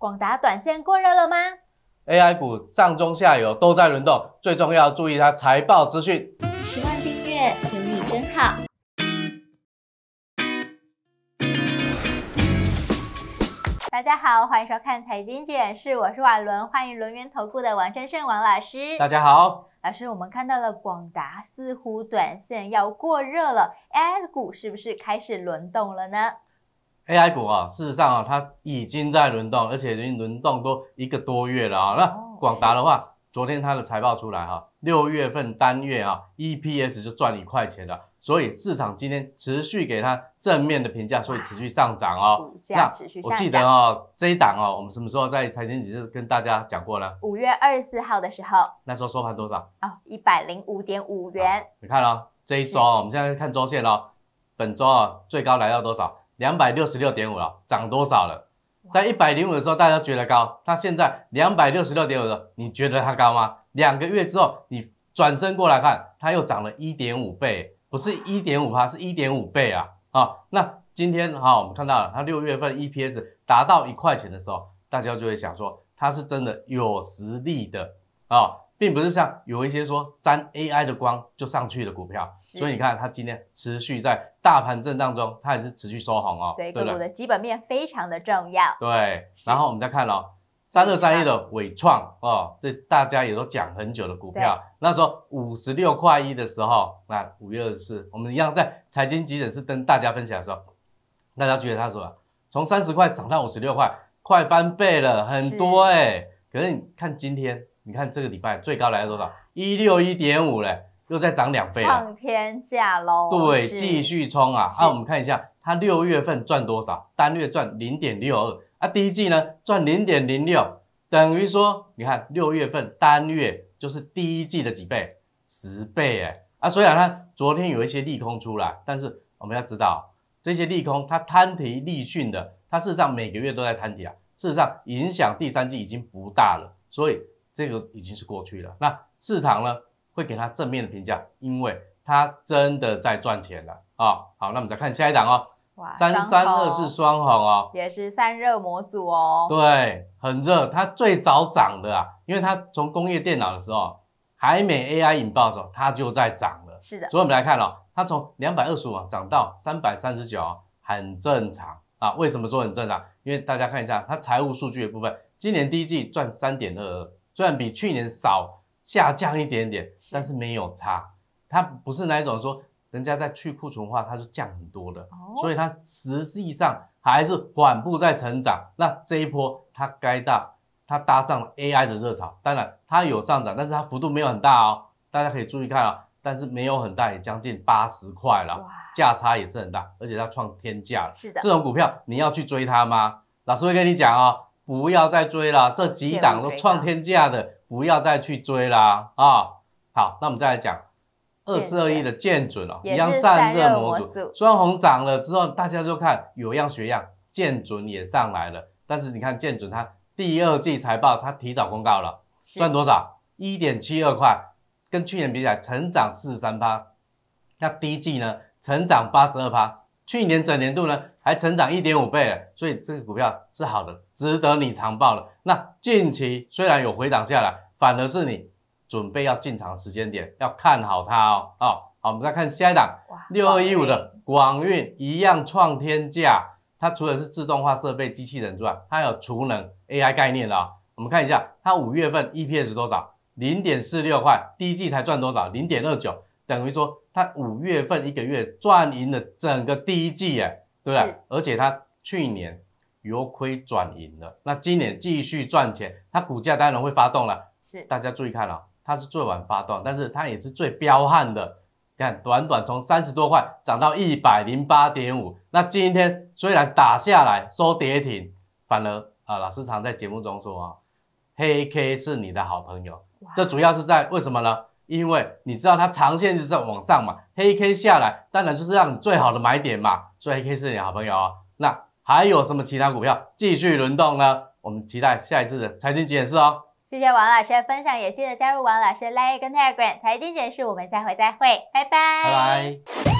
广达短线过热了吗？AI 股上中下游都在轮动，最重要注意它财报资讯。十万订阅有你真好。大家好，欢迎收看财经电视，我是瓦伦，欢迎轮源投顾的王振胜王老师。大家好，老师，我们看到了广达似乎短线要过热了，AI 股是不是开始轮动了呢？AI 股啊，事实上啊，它已经在轮动，而且已经轮动都一个多月了啊。那广达的话，昨天它的财报出来哈，六月份单月啊，EPS 就赚一块钱了，所以市场今天持续给它正面的评价，所以持续上涨哦。那我记得哦，这一档哦，我们什么时候在财经节目跟大家讲过呢？五月二十四号的时候，那时候收盘多少？哦，一百零五点五元。你看哦，这一周哦，我们现在看周线哦，本周啊，最高来到多少？两百六十六点五了，涨多少了？在一百零五的时候，大家觉得高，它现在两百六十六点五了，你觉得它高吗？两个月之后，你转身过来看，它又涨了一点五倍，不是一点五哈，是一点五倍啊！啊，那今天哈，我们看到了它六月份 EPS 达到一块钱的时候，大家就会想说，它是真的有实力的啊。并不是像有一些说沾 AI 的光就上去的股票，所以你看它今天持续在大盘震荡中，它也是持续收红哦，所以个股的基本面非常的重要，对。然后我们再看哦，三二三一的伟创哦，这大家也都讲很久的股票，那时候五十六块一的时候，那五月二十四，我们一样在财经急诊室跟大家分享的时候，大家得它他说，从三十块涨到五十六块，快翻倍了，很多哎。可是你看今天。你看这个礼拜最高来了多少？一六一点五嘞，又再涨两倍了，创天价喽！对，继续冲啊！啊，我们看一下它六月份赚多少，单月赚零点六二啊，第一季呢赚零点零六，等于说你看六月份单月就是第一季的几倍，十倍哎！啊，虽然它昨天有一些利空出来，但是我们要知道这些利空它摊提利讯的，它事实上每个月都在摊提啊，事实上影响第三季已经不大了，所以。这个已经是过去了。那市场呢会给它正面的评价，因为它真的在赚钱了啊。好，那我们再看下一档哦。三三二是双红哦，也是散热模组哦。对，很热。它最早涨的啊，因为它从工业电脑的时候，海美 AI 引爆的时候，它就在涨了。是的。所以我们来看哦，它从两百二十五涨到三百三十九，很正常啊。为什么说很正常？因为大家看一下它财务数据的部分，今年第一季赚三点二二。虽然比去年少下降一点点，但是没有差，它不是那一种说人家在去库存化，它就降很多的，所以它实际上还是缓步在成长。那这一波它该大，它搭上了 AI 的热潮，当然它有上涨，但是它幅度没有很大哦。大家可以注意看啊，但是没有很大，也将近八十块了，价差也是很大，而且它创天价了。是的，这种股票你要去追它吗？老师会跟你讲哦。不要再追了，这几档都创天价的，不要再去追啦啊！好，那我们再来讲二四二一的剑准哦，一样散热模组，双红涨了之后，大家就看有样学样，剑准也上来了。但是你看剑准它第二季财报它提早公告了，赚多少？一点七二块，跟去年比起来成长四十三趴，那第一季呢，成长八十二趴。去年整年度呢，还成长一点五倍了，所以这个股票是好的，值得你长报了。那近期虽然有回档下来，反而是你准备要进场的时间点，要看好它哦。哦，好，我们再看下一档，六二一五的广运一样创天价，它除了是自动化设备、机器人之外，它有储能 AI 概念的。我们看一下，它五月份 EPS 多少？零点四六块，第一季才赚多少？零点二九。等于说，他五月份一个月赚赢了整个第一季，哎，对对？而且他去年由亏转盈了，那今年继续赚钱，他股价当然会发动了。是，大家注意看哦，它是最晚发动，但是它也是最彪悍的。看，短短从三十多块涨到一百零八点五，那今天虽然打下来收跌停，反而啊，老师常在节目中说啊，黑 K 是你的好朋友，这主要是在为什么呢？因为你知道它长线是在往上嘛，黑 K 下来当然就是让你最好的买点嘛，所以黑 K 是你好朋友哦。那还有什么其他股票继续轮动呢？我们期待下一次的财经解释哦。谢谢王老师的分享，也记得加入王老师 LINE 跟 Telegram 财经解释。我们下回再会，拜拜。